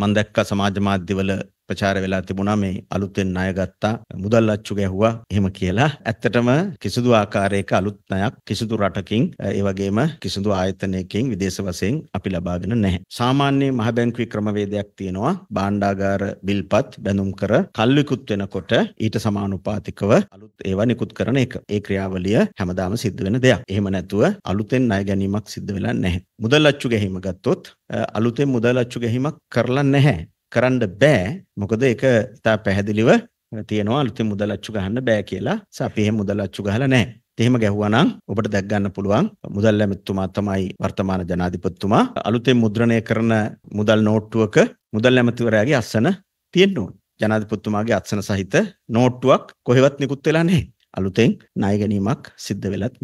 මන්දැක්ක සමාජ මාධ්‍යවල ප්‍රචාර වෙලා තිබුණා මේ අලුතෙන් ණය ගත්තා මුදල් අච්චු ගැහුවා එහෙම කියලා ඇත්තටම කිසිදු ආකාරයක අලුත් ණයක් කිසිදු රටකින් ඒ වගේම කිසිදු ආයතනයකින් විදේශ වශයෙන් අපි ලබාගෙන නැහැ සාමාන්‍ය මහ බැංකුවේ ක්‍රමවේදයක් තියෙනවා භාණ්ඩාගාර බිල්පත් බැඳුම් කර කල්විකුත් වෙනකොට ඊට සමානුපාතිකව අලුත් ඒවා නිකුත් කරන එක ඒ ක්‍රියාවලිය හැමදාම සිද්ධ වෙන දෙයක් එහෙම නැතුව අලුතෙන් ණය ගැනීමක් සිද්ධ වෙලා නැහැ මුදල් අච්චු ගැහිම ගත්තොත් අලුතෙන් මුදල් අච්චු ගැහිමක් කරලා නැහැ කරන්න බෑ මොකද ඒක ඉතා පැහැදිලිව තියෙනවා අලුතින් මුදලච්චු ගහන්න බෑ කියලා අපි එහෙම මුදලච්චු ගහලා නැහැ. එහෙම ගැහුවනම් ඔබට දැක් ගන්න පුළුවන් මුදල් ඇමතිතුමා තමයි වර්තමාන ජනාධිපතිතුමා අලුතෙන් මුද්‍රණය කරන මුදල් නෝට්ටුවක මුදල් ඇමතිවරයාගේ අස්සන තියෙන්න ඕන. ජනාධිපතිතුමාගේ අත්සන සහිත නෝට්ටුවක් කොහෙවත් නිකුත් වෙලා නැහැ. අලුතෙන් ණය ගැනීමක් සිද්ධ වෙලත් නැහැ.